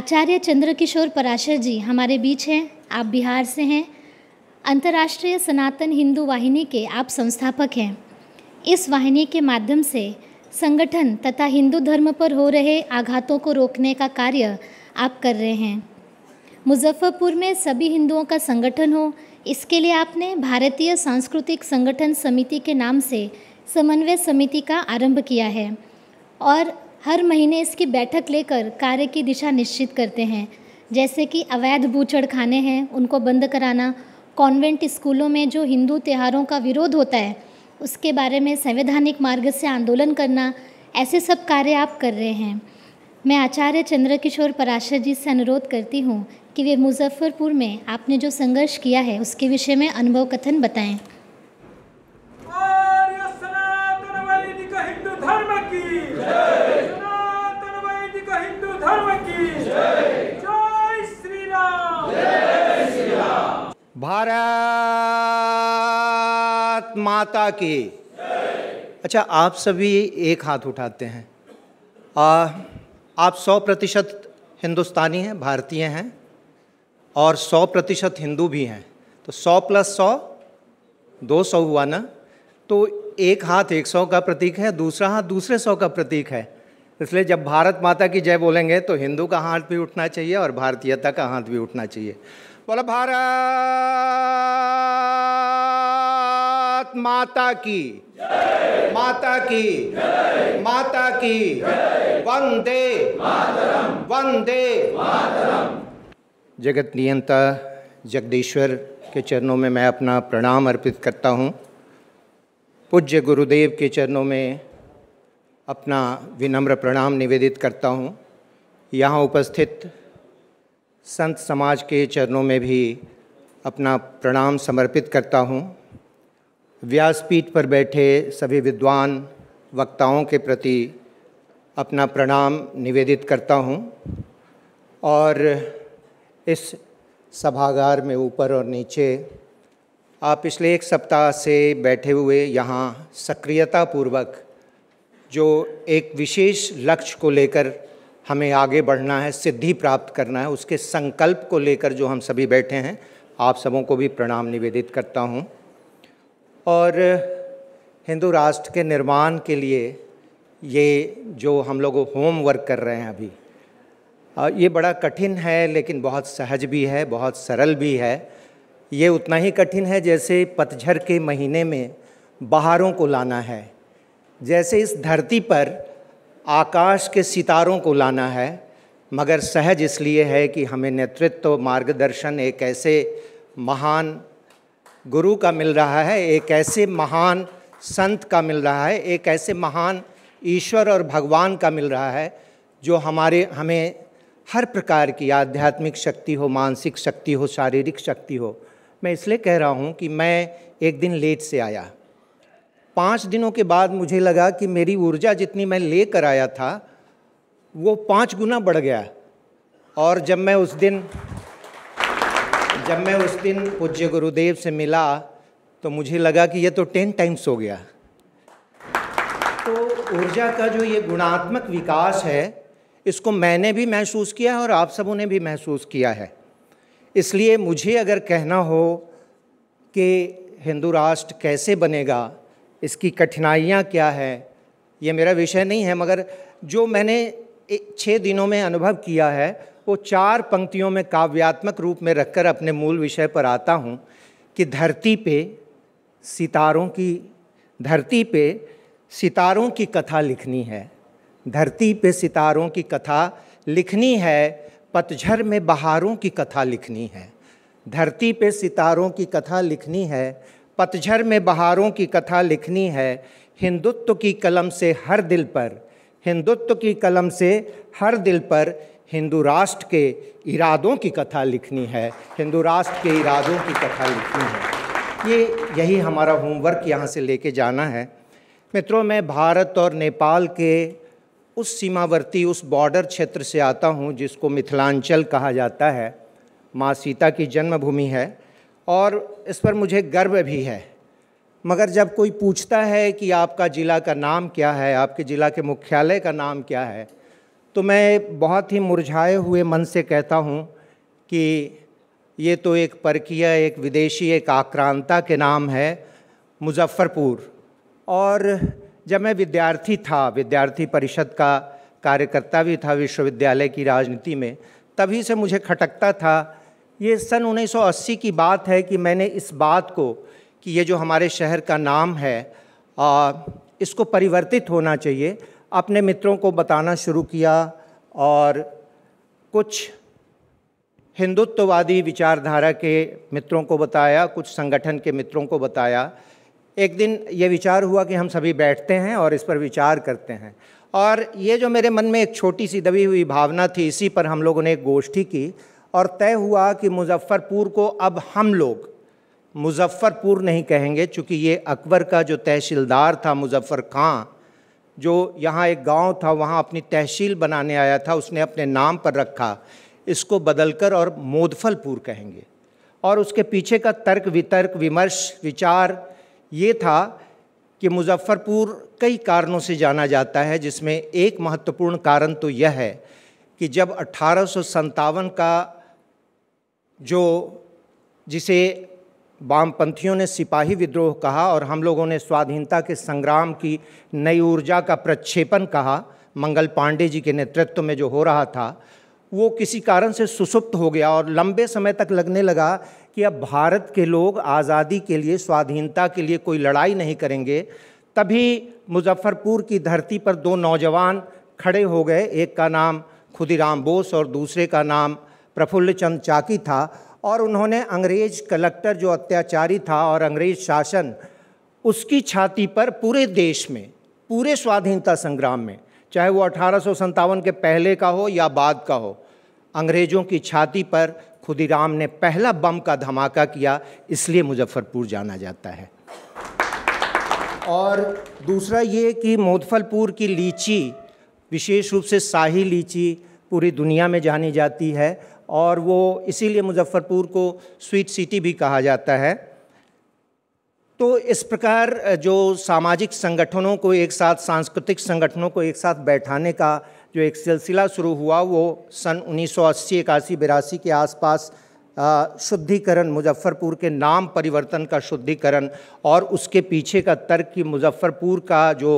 आचार्य चंद्रकिशोर पराशर जी हमारे बीच हैं आप बिहार से हैं अंतर्राष्ट्रीय सनातन हिंदू वाहिनी के आप संस्थापक हैं इस वाहिनी के माध्यम से संगठन तथा हिंदू धर्म पर हो रहे आघातों को रोकने का कार्य आप कर रहे हैं मुजफ्फरपुर में सभी हिंदुओं का संगठन हो इसके लिए आपने भारतीय सांस्कृतिक संगठन समिति के नाम से समन्वय समिति का आरंभ किया है और हर महीने इसकी बैठक लेकर कार्य की दिशा निश्चित करते हैं जैसे कि अवैध बूचड़ खाने हैं उनको बंद कराना कॉन्वेंट स्कूलों में जो हिंदू त्यौहारों का विरोध होता है उसके बारे में संवैधानिक मार्ग से आंदोलन करना ऐसे सब कार्य आप कर रहे हैं मैं आचार्य चंद्रकिशोर पराशर जी से अनुरोध करती हूँ कि वे मुजफ्फरपुर में आपने जो संघर्ष किया है उसके विषय में अनुभव कथन बताएं भारत माता की अच्छा आप सभी एक हाथ उठाते हैं आ, आप सौ प्रतिशत हिंदुस्तानी हैं भारतीय हैं और सौ प्रतिशत हिंदू भी हैं तो सौ प्लस सौ दो सौ हुआ ना तो एक हाथ एक सौ का प्रतीक है दूसरा हाथ दूसरे सौ का प्रतीक है इसलिए जब भारत माता की जय बोलेंगे तो हिंदू का हाथ भी उठना चाहिए और भारतीयता का हाथ भी उठना चाहिए बोला भारत माता की माता की माता की वंदे वंदे जगत नियंता जगदीश्वर के चरणों में मैं अपना प्रणाम अर्पित करता हूँ पूज्य गुरुदेव के चरणों में अपना विनम्र प्रणाम निवेदित करता हूँ यहाँ उपस्थित संत समाज के चरणों में भी अपना प्रणाम समर्पित करता हूँ व्यासपीठ पर बैठे सभी विद्वान वक्ताओं के प्रति अपना प्रणाम निवेदित करता हूँ और इस सभागार में ऊपर और नीचे आप पिछले एक सप्ताह से बैठे हुए यहाँ सक्रियता पूर्वक जो एक विशेष लक्ष्य को लेकर हमें आगे बढ़ना है सिद्धि प्राप्त करना है उसके संकल्प को लेकर जो हम सभी बैठे हैं आप सबों को भी प्रणाम निवेदित करता हूँ और हिंदू राष्ट्र के निर्माण के लिए ये जो हम लोग होमवर्क कर रहे हैं अभी ये बड़ा कठिन है लेकिन बहुत सहज भी है बहुत सरल भी है ये उतना ही कठिन है जैसे पतझर के महीने में बाहरों को लाना है जैसे इस धरती पर आकाश के सितारों को लाना है मगर सहज इसलिए है कि हमें नेतृत्व मार्गदर्शन एक ऐसे महान गुरु का मिल रहा है एक ऐसे महान संत का मिल रहा है एक ऐसे महान ईश्वर और भगवान का मिल रहा है जो हमारे हमें हर प्रकार की आध्यात्मिक शक्ति हो मानसिक शक्ति हो शारीरिक शक्ति हो मैं इसलिए कह रहा हूँ कि मैं एक दिन लेट से आया पाँच दिनों के बाद मुझे लगा कि मेरी ऊर्जा जितनी मैं ले कर आया था वो पाँच गुना बढ़ गया और जब मैं उस दिन जब मैं उस दिन पूज्य गुरुदेव से मिला तो मुझे लगा कि ये तो टेन टाइम्स हो गया तो ऊर्जा का जो ये गुणात्मक विकास है इसको मैंने भी महसूस किया है और आप सबों ने भी महसूस किया है इसलिए मुझे अगर कहना हो कि हिंदू राष्ट्र कैसे बनेगा इसकी कठिनाइयाँ क्या है ये मेरा विषय नहीं है मगर जो मैंने छः दिनों में अनुभव किया है वो चार पंक्तियों में काव्यात्मक रूप में रखकर अपने मूल विषय पर आता हूँ कि धरती पे सितारों की धरती पे सितारों की कथा लिखनी है धरती पे सितारों की कथा लिखनी है पतझर में बहारों की कथा लिखनी है धरती पे सितारों की कथा लिखनी है पतझर में बहारों की कथा लिखनी है हिंदुत्व की कलम से हर दिल पर हिंदुत्व की कलम से हर दिल पर हिंदू राष्ट्र के इरादों की कथा लिखनी है हिंदू राष्ट्र के इरादों की कथा लिखनी है ये यही हमारा होमवर्क यहाँ से लेके जाना है मित्रों मैं भारत और नेपाल के उस सीमावर्ती उस बॉर्डर क्षेत्र से आता हूँ जिसको मिथिलांचल कहा जाता है माँ सीता की जन्मभूमि है और इस पर मुझे गर्व भी है मगर जब कोई पूछता है कि आपका ज़िला का नाम क्या है आपके ज़िला के मुख्यालय का नाम क्या है तो मैं बहुत ही मुरझाए हुए मन से कहता हूँ कि ये तो एक परकीय एक विदेशी एक आक्रांता के नाम है मुजफ्फ़रपुर और जब मैं विद्यार्थी था विद्यार्थी परिषद का कार्यकर्ता भी था विश्वविद्यालय की राजनीति में तभी से मुझे खटकता था ये सन 1980 की बात है कि मैंने इस बात को कि ये जो हमारे शहर का नाम है आ, इसको परिवर्तित होना चाहिए अपने मित्रों को बताना शुरू किया और कुछ हिंदुत्ववादी विचारधारा के मित्रों को बताया कुछ संगठन के मित्रों को बताया एक दिन ये विचार हुआ कि हम सभी बैठते हैं और इस पर विचार करते हैं और ये जो मेरे मन में एक छोटी सी दबी हुई भावना थी इसी पर हम लोगों ने एक गोष्ठी की और तय हुआ कि मुजफ्फ़रपुर को अब हम लोग मुजफ्फ़रपुर नहीं कहेंगे चूँकि ये अकबर का जो तहसीलदार था मुजफ्फ़र खां जो यहाँ एक गांव था वहाँ अपनी तहसील बनाने आया था उसने अपने नाम पर रखा इसको बदलकर और मोदफलपुर कहेंगे और उसके पीछे का तर्क वितर्क विमर्श विचार ये था कि मुजफ्फ़रपुर कई कारणों से जाना जाता है जिसमें एक महत्वपूर्ण कारण तो यह है कि जब अठारह का जो जिसे वामपंथियों ने सिपाही विद्रोह कहा और हम लोगों ने स्वाधीनता के संग्राम की नई ऊर्जा का प्रक्षेपण कहा मंगल पांडे जी के नेतृत्व में जो हो रहा था वो किसी कारण से सुसुप्त हो गया और लंबे समय तक लगने लगा कि अब भारत के लोग आज़ादी के लिए स्वाधीनता के लिए कोई लड़ाई नहीं करेंगे तभी मुजफ्फ़रपुर की धरती पर दो नौजवान खड़े हो गए एक का नाम खुदीराम बोस और दूसरे का नाम प्रफुल्ल चंद चाकी था और उन्होंने अंग्रेज कलेक्टर जो अत्याचारी था और अंग्रेज शासन उसकी छाती पर पूरे देश में पूरे स्वाधीनता संग्राम में चाहे वो अठारह के पहले का हो या बाद का हो अंग्रेज़ों की छाती पर खुदीराम ने पहला बम का धमाका किया इसलिए मुजफ्फरपुर जाना जाता है और दूसरा ये कि मोदफलपुर की लीची विशेष रूप से शाही लीची पूरी दुनिया में जानी जाती है और वो इसीलिए मुजफ्फ़रपुर को स्वीट सिटी भी कहा जाता है तो इस प्रकार जो सामाजिक संगठनों को एक साथ सांस्कृतिक संगठनों को एक साथ बैठाने का जो एक सिलसिला शुरू हुआ वो सन उन्नीस सौ अस्सी इक्यासी बिरासी के आसपास शुद्धिकरण मुजफ्फ़रपुर के नाम परिवर्तन का शुद्धिकरण और उसके पीछे का तर्क कि मुजफ्फ़रपुर का जो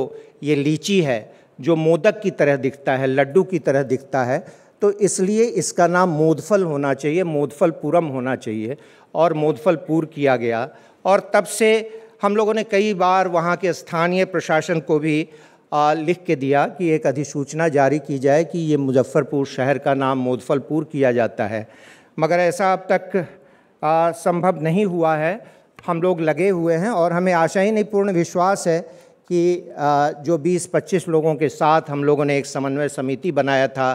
ये लीची है जो मोदक की तरह दिखता है लड्डू की तरह दिखता है तो इसलिए इसका नाम मोदफल होना चाहिए मोदफल पूरम होना चाहिए और मोदफलपुर किया गया और तब से हम लोगों ने कई बार वहाँ के स्थानीय प्रशासन को भी लिख के दिया कि एक अधिसूचना जारी की जाए कि ये मुजफ्फ़रपुर शहर का नाम मोदफलपुर किया जाता है मगर ऐसा अब तक आ, संभव नहीं हुआ है हम लोग लगे हुए हैं और हमें आशा ही नहीं पूर्ण विश्वास है कि आ, जो 20-25 लोगों के साथ हम लोगों ने एक समन्वय समिति बनाया था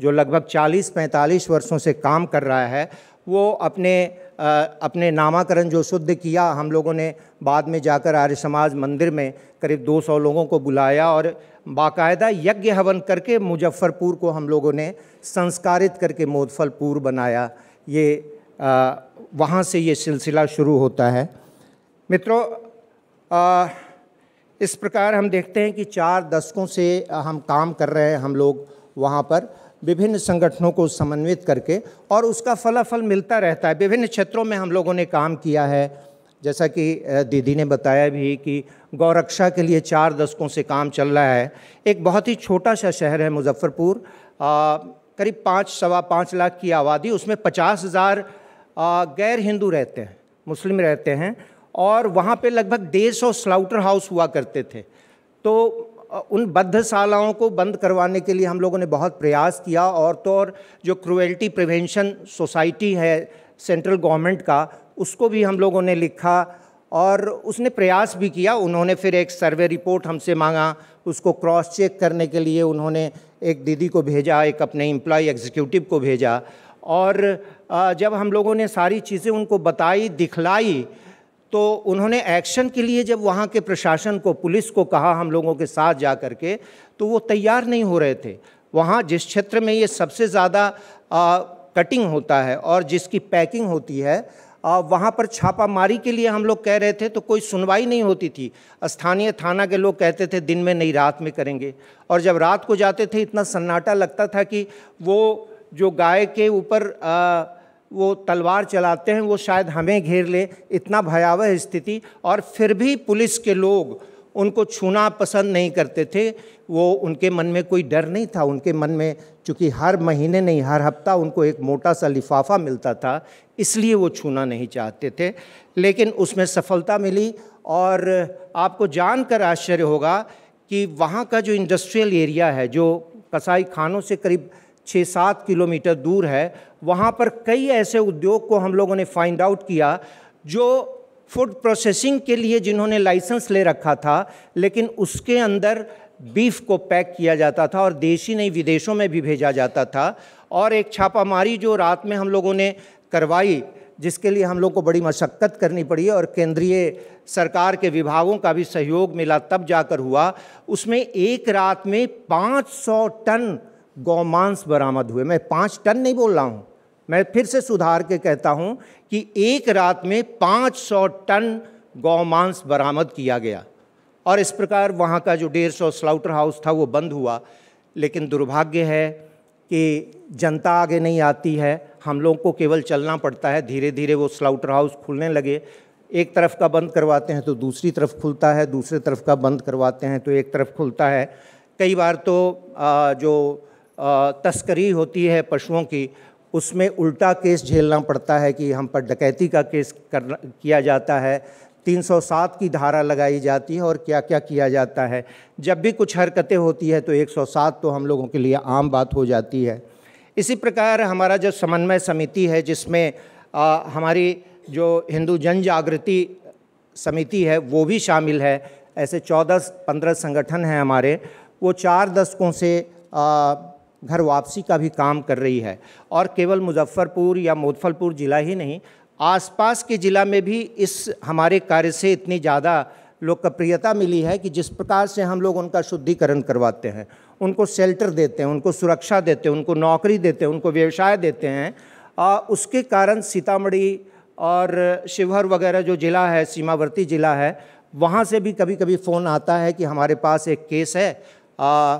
जो लगभग 40-45 वर्षों से काम कर रहा है वो अपने आ, अपने नामाकरण जो शुद्ध किया हम लोगों ने बाद में जाकर आर्य समाज मंदिर में करीब 200 लोगों को बुलाया और बाकायदा यज्ञ हवन करके मुजफ्फ़रपुर को हम लोगों ने संस्कारित करके मोदफलपुर बनाया ये वहाँ से ये सिलसिला शुरू होता है मित्रों आ, इस प्रकार हम देखते हैं कि चार दशकों से हम काम कर रहे हैं हम लोग वहाँ पर विभिन्न संगठनों को समन्वित करके और उसका फलाफल मिलता रहता है विभिन्न क्षेत्रों में हम लोगों ने काम किया है जैसा कि दीदी ने बताया भी कि गौरक्षा के लिए चार दशकों से काम चल रहा है एक बहुत ही छोटा सा शहर है मुजफ्फ़रपुर करीब पाँच सवा पाँच लाख की आबादी उसमें पचास हज़ार गैर हिंदू रहते हैं मुस्लिम रहते हैं और वहाँ पे लगभग डेढ़ सौ स्लाउटर हाउस हुआ करते थे तो उन बद्धशालाओं को बंद करवाने के लिए हम लोगों ने बहुत प्रयास किया और तो और जो क्रुएल्टी प्रिवेंशन सोसाइटी है सेंट्रल गवर्नमेंट का उसको भी हम लोगों ने लिखा और उसने प्रयास भी किया उन्होंने फिर एक सर्वे रिपोर्ट हमसे मांगा उसको क्रॉस चेक करने के लिए उन्होंने एक दीदी को भेजा एक अपने एम्प्लॉय एग्जीक्यूटिव को भेजा और जब हम लोगों ने सारी चीज़ें उनको बताई दिखलाई तो उन्होंने एक्शन के लिए जब वहाँ के प्रशासन को पुलिस को कहा हम लोगों के साथ जा कर के तो वो तैयार नहीं हो रहे थे वहाँ जिस क्षेत्र में ये सबसे ज़्यादा कटिंग होता है और जिसकी पैकिंग होती है वहाँ पर छापामारी के लिए हम लोग कह रहे थे तो कोई सुनवाई नहीं होती थी स्थानीय थाना के लोग कहते थे दिन में नहीं रात में करेंगे और जब रात को जाते थे इतना सन्नाटा लगता था कि वो जो गाय के ऊपर वो तलवार चलाते हैं वो शायद हमें घेर ले इतना भयावह स्थिति और फिर भी पुलिस के लोग उनको छूना पसंद नहीं करते थे वो उनके मन में कोई डर नहीं था उनके मन में चूँकि हर महीने नहीं हर हफ्ता उनको एक मोटा सा लिफाफा मिलता था इसलिए वो छूना नहीं चाहते थे लेकिन उसमें सफलता मिली और आपको जानकर आश्चर्य होगा कि वहाँ का जो इंडस्ट्रियल एरिया है जो कसाई खानों से करीब छः सात किलोमीटर दूर है वहाँ पर कई ऐसे उद्योग को हम लोगों ने फाइंड आउट किया जो फूड प्रोसेसिंग के लिए जिन्होंने लाइसेंस ले रखा था लेकिन उसके अंदर बीफ को पैक किया जाता था और देशी नहीं विदेशों में भी भेजा जाता था और एक छापामारी जो रात में हम लोगों ने करवाई जिसके लिए हम लोग को बड़ी मशक्क़त करनी पड़ी और केंद्रीय सरकार के विभागों का भी सहयोग मिला तब जाकर हुआ उसमें एक रात में 500 टन गौमांस बरामद हुए मैं पाँच टन नहीं बोल रहा हूँ मैं फिर से सुधार के कहता हूं कि एक रात में 500 टन गौ मांस बरामद किया गया और इस प्रकार वहाँ का जो डेढ़ सौ स्लाउटर हाउस था वो बंद हुआ लेकिन दुर्भाग्य है कि जनता आगे नहीं आती है हम लोगों को केवल चलना पड़ता है धीरे धीरे वो स्लाउटर हाउस खुलने लगे एक तरफ का बंद करवाते हैं तो दूसरी तरफ खुलता है दूसरे तरफ का बंद करवाते हैं तो एक तरफ खुलता है कई बार तो जो तस्करी होती है पशुओं की उसमें उल्टा केस झेलना पड़ता है कि हम पर डकैती का केस करना किया जाता है 307 की धारा लगाई जाती है और क्या क्या किया जाता है जब भी कुछ हरकतें होती है तो 107 तो हम लोगों के लिए आम बात हो जाती है इसी प्रकार हमारा जो समन्वय समिति है जिसमें आ, हमारी जो हिंदू जन जागृति समिति है वो भी शामिल है ऐसे चौदह पंद्रह संगठन हैं हमारे वो चार दशकों से आ, घर वापसी का भी काम कर रही है और केवल मुजफ्फ़रपुर या मुजफ्फरपुर ज़िला ही नहीं आसपास के ज़िला में भी इस हमारे कार्य से इतनी ज़्यादा लोकप्रियता मिली है कि जिस प्रकार से हम लोग उनका शुद्धिकरण करवाते हैं उनको शेल्टर देते हैं उनको सुरक्षा देते हैं उनको नौकरी देते हैं उनको व्यवसाय देते हैं आ, उसके कारण सीतामढ़ी और शिवहर वगैरह जो ज़िला है सीमावर्ती ज़िला है वहाँ से भी कभी कभी फ़ोन आता है कि हमारे पास एक केस है आ,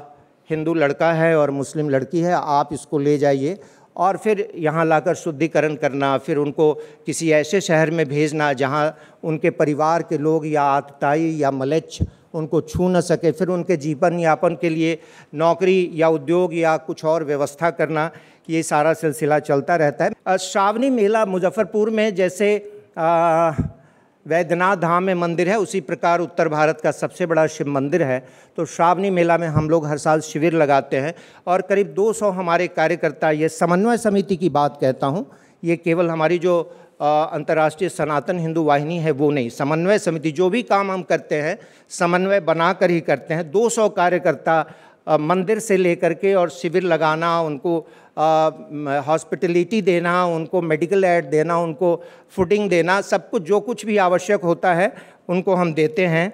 हिंदू लड़का है और मुस्लिम लड़की है आप इसको ले जाइए और फिर यहाँ लाकर शुद्धिकरण करना फिर उनको किसी ऐसे शहर में भेजना जहाँ उनके परिवार के लोग या आतताई या मलच्छ उनको छू न सके फिर उनके जीवन यापन के लिए नौकरी या उद्योग या कुछ और व्यवस्था करना ये सारा सिलसिला चलता रहता है श्रावणी मेला मुजफ्फ़रपुर में जैसे आ, वैद्यनाथ धाम में मंदिर है उसी प्रकार उत्तर भारत का सबसे बड़ा शिव मंदिर है तो श्रावणी मेला में हम लोग हर साल शिविर लगाते हैं और करीब 200 हमारे कार्यकर्ता ये समन्वय समिति की बात कहता हूँ ये केवल हमारी जो अंतर्राष्ट्रीय सनातन हिंदू वाहिनी है वो नहीं समन्वय समिति जो भी काम हम करते हैं समन्वय बना कर ही करते हैं 200 कार्यकर्ता मंदिर से लेकर के और शिविर लगाना उनको हॉस्पिटलिटी देना उनको मेडिकल एड देना उनको फूडिंग देना सब कुछ जो कुछ भी आवश्यक होता है उनको हम देते हैं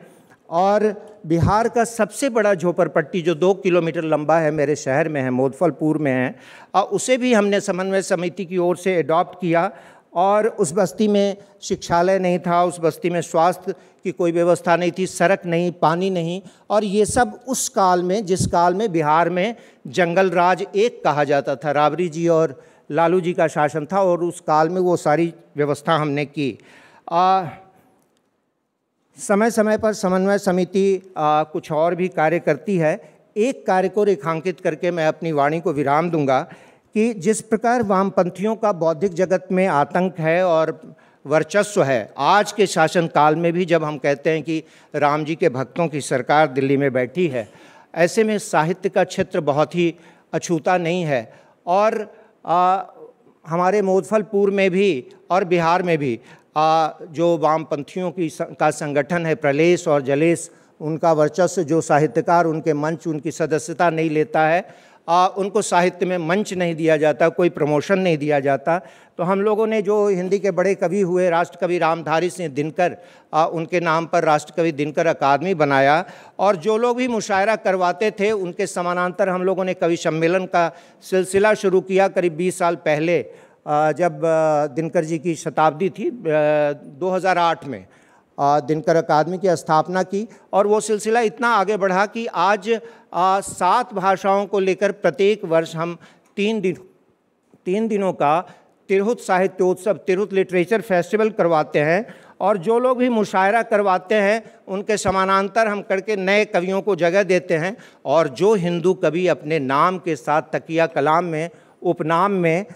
और बिहार का सबसे बड़ा झोपड़पट्टी जो दो किलोमीटर लंबा है मेरे शहर में है मोदफलपुर में है उसे भी हमने समन्वय समिति की ओर से अडॉप्ट किया और उस बस्ती में शिक्षालय नहीं था उस बस्ती में स्वास्थ्य की कोई व्यवस्था नहीं थी सड़क नहीं पानी नहीं और ये सब उस काल में जिस काल में बिहार में जंगल राज एक कहा जाता था राबरी जी और लालू जी का शासन था और उस काल में वो सारी व्यवस्था हमने की आ, समय समय पर समन्वय समिति कुछ और भी कार्य करती है एक कार्य को रेखांकित करके मैं अपनी वाणी को विराम दूंगा कि जिस प्रकार वामपंथियों का बौद्धिक जगत में आतंक है और वर्चस्व है आज के शासनकाल में भी जब हम कहते हैं कि राम जी के भक्तों की सरकार दिल्ली में बैठी है ऐसे में साहित्य का क्षेत्र बहुत ही अछूता नहीं है और आ, हमारे मोदफलपुर में भी और बिहार में भी आ, जो वामपंथियों की का संगठन है प्रलेस और जलेस उनका वर्चस्व जो साहित्यकार उनके मंच उनकी सदस्यता नहीं लेता है आ, उनको साहित्य में मंच नहीं दिया जाता कोई प्रमोशन नहीं दिया जाता तो हम लोगों ने जो हिंदी के बड़े कवि हुए राष्ट्रकवि रामधारी सिंह दिनकर आ, उनके नाम पर राष्ट्रकवि दिनकर अकादमी बनाया और जो लोग भी मुशायरा करवाते थे उनके समानांतर हम लोगों ने कवि सम्मेलन का सिलसिला शुरू किया करीब बीस साल पहले आ, जब दिनकर जी की शताब्दी थी दो में दिनकर अकादमी की स्थापना की और वो सिलसिला इतना आगे बढ़ा कि आज सात भाषाओं को लेकर प्रत्येक वर्ष हम तीन दिन तीन दिनों का तिरहुत साहित्योत्सव तिरहुत लिटरेचर फेस्टिवल करवाते हैं और जो लोग भी मुशायरा करवाते हैं उनके समानांतर हम करके नए कवियों को जगह देते हैं और जो हिंदू कवि अपने नाम के साथ तकिया कलाम में उपनाम में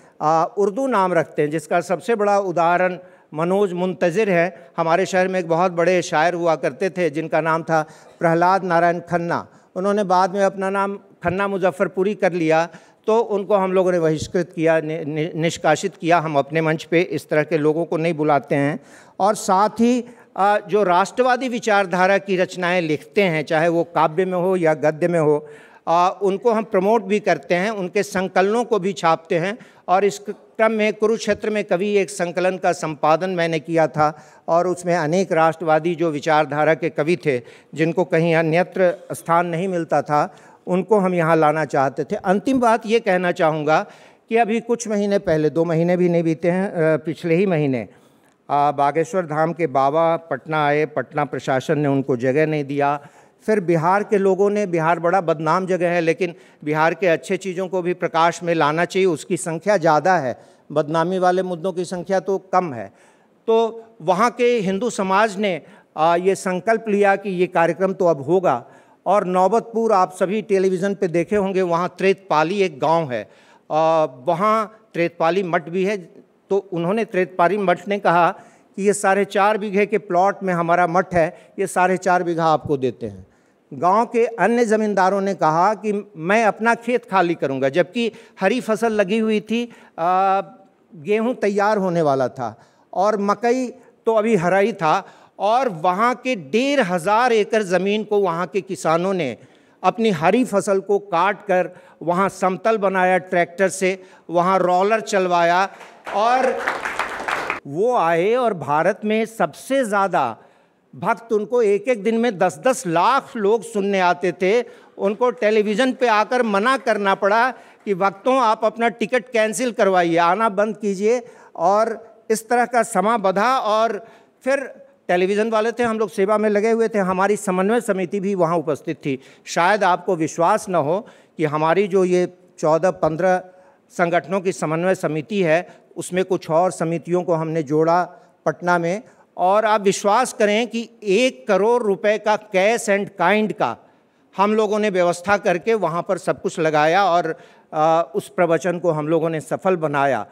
उर्दू नाम रखते हैं जिसका सबसे बड़ा उदाहरण मनोज मुंतजिर हैं हमारे शहर में एक बहुत बड़े शायर हुआ करते थे जिनका नाम था प्रहलाद नारायण खन्ना उन्होंने बाद में अपना नाम खन्ना मुजफ्फ़रपुरी कर लिया तो उनको हम लोगों ने बहिष्कृत किया नि, निष्कासित किया हम अपने मंच पे इस तरह के लोगों को नहीं बुलाते हैं और साथ ही जो राष्ट्रवादी विचारधारा की रचनाएं लिखते हैं चाहे वो काव्य में हो या गद्य में हो आ, उनको हम प्रमोट भी करते हैं उनके संकलनों को भी छापते हैं और इस क्रम में कुरुक्षेत्र में कभी एक संकलन का संपादन मैंने किया था और उसमें अनेक राष्ट्रवादी जो विचारधारा के कवि थे जिनको कहीं अन्यत्र स्थान नहीं मिलता था उनको हम यहाँ लाना चाहते थे अंतिम बात ये कहना चाहूँगा कि अभी कुछ महीने पहले दो महीने भी नहीं बीते हैं पिछले ही महीने बागेश्वर धाम के बाबा पटना आए पटना प्रशासन ने उनको जगह नहीं दिया फिर बिहार के लोगों ने बिहार बड़ा बदनाम जगह है लेकिन बिहार के अच्छे चीज़ों को भी प्रकाश में लाना चाहिए उसकी संख्या ज़्यादा है बदनामी वाले मुद्दों की संख्या तो कम है तो वहाँ के हिंदू समाज ने ये संकल्प लिया कि ये कार्यक्रम तो अब होगा और नौबतपुर आप सभी टेलीविज़न पे देखे होंगे वहाँ त्रेतपाली एक गांव है वहाँ त्रेतपाली मठ भी है तो उन्होंने त्रेतपाली मठ ने कहा कि ये साढ़े चार बीघे के प्लॉट में हमारा मठ है ये साढ़े चार बीघा आपको देते हैं गांव के अन्य ज़मींदारों ने कहा कि मैं अपना खेत खाली करूंगा जबकि हरी फसल लगी हुई थी गेहूं तैयार होने वाला था और मकई तो अभी हरा ही था और वहाँ के डेढ़ हज़ार एकड़ ज़मीन को वहाँ के किसानों ने अपनी हरी फसल को काट कर वहाँ समतल बनाया ट्रैक्टर से वहाँ रोलर चलवाया और वो आए और भारत में सबसे ज़्यादा भक्त उनको एक एक दिन में दस दस लाख लोग सुनने आते थे उनको टेलीविज़न पे आकर मना करना पड़ा कि भक्तों आप अपना टिकट कैंसिल करवाइए आना बंद कीजिए और इस तरह का समा बधा और फिर टेलीविज़न वाले थे हम लोग सेवा में लगे हुए थे हमारी समन्वय समिति भी वहाँ उपस्थित थी शायद आपको विश्वास न हो कि हमारी जो ये चौदह पंद्रह संगठनों की समन्वय समिति है उसमें कुछ और समितियों को हमने जोड़ा पटना में और आप विश्वास करें कि एक करोड़ रुपए का कैश एंड काइंड का हम लोगों ने व्यवस्था करके वहाँ पर सब कुछ लगाया और आ, उस प्रवचन को हम लोगों ने सफल बनाया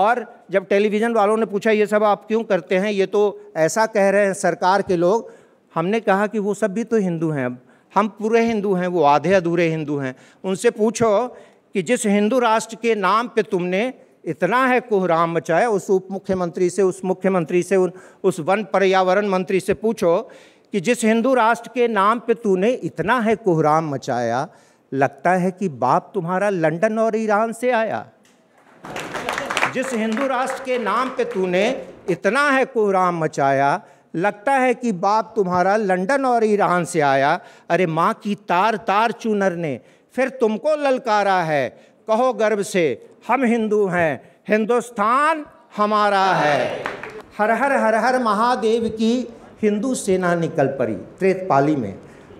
और जब टेलीविज़न वालों ने पूछा ये सब आप क्यों करते हैं ये तो ऐसा कह रहे हैं सरकार के लोग हमने कहा कि वो सब भी तो हिंदू हैं हम पूरे हिंदू हैं वो आधे अधूरे हिंदू हैं उनसे पूछो कि जिस हिंदू राष्ट्र के नाम पे तुमने इतना है कोहराम मचाया उस उप मुख्यमंत्री से उस मुख्यमंत्री से उन उस वन पर्यावरण मंत्री से पूछो कि जिस हिंदू राष्ट्र के नाम पे तूने इतना है कोहराम मचाया लगता है कि बाप तुम्हारा लंदन और ईरान से आया जिस हिंदू राष्ट्र के नाम पे तूने इतना है कोहराम मचाया लगता है कि बाप तुम्हारा लंदन और ईरान से आया अरे माँ की तार तार चूनर ने फिर तुमको ललकारा है कहो गर्व से हम हिंदू हैं हिंदुस्तान हमारा है हर हर हर हर महादेव की हिंदू सेना निकल पड़ी त्रेतपाली में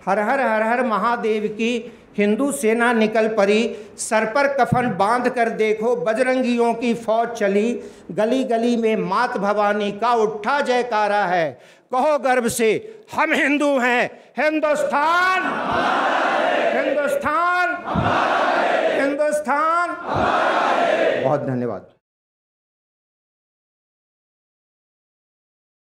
हर हर हर हर महादेव की हिंदू सेना निकल पड़ी सर पर कफन बांध कर देखो बजरंगियों की फौज चली गली गली में मात भवानी का उठा जयकारा है कहो गर्व से हम हिंदू हैं हिंदुस्तान हिंदुस्तान हिंदुस्तान बहुत धन्यवाद